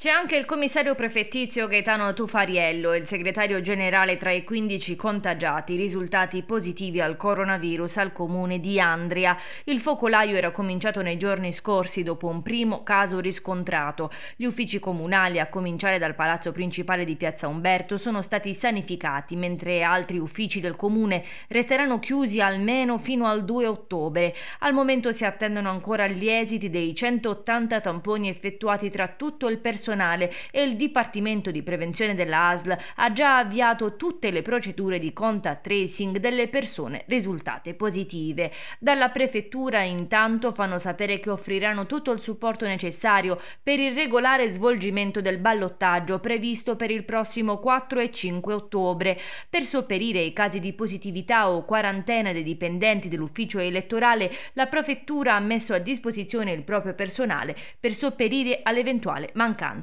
C'è anche il commissario prefettizio Gaetano Tufariello e il segretario generale tra i 15 contagiati risultati positivi al coronavirus al comune di Andria. Il focolaio era cominciato nei giorni scorsi dopo un primo caso riscontrato. Gli uffici comunali, a cominciare dal palazzo principale di Piazza Umberto, sono stati sanificati, mentre altri uffici del comune resteranno chiusi almeno fino al 2 ottobre. Al momento si attendono ancora gli esiti dei 180 tamponi effettuati tra tutto il personale personale e il Dipartimento di Prevenzione della ASL ha già avviato tutte le procedure di contact tracing delle persone risultate positive. Dalla prefettura intanto fanno sapere che offriranno tutto il supporto necessario per il regolare svolgimento del ballottaggio previsto per il prossimo 4 e 5 ottobre. Per sopperire i casi di positività o quarantena dei dipendenti dell'ufficio elettorale, la prefettura ha messo a disposizione il proprio personale per sopperire all'eventuale mancanza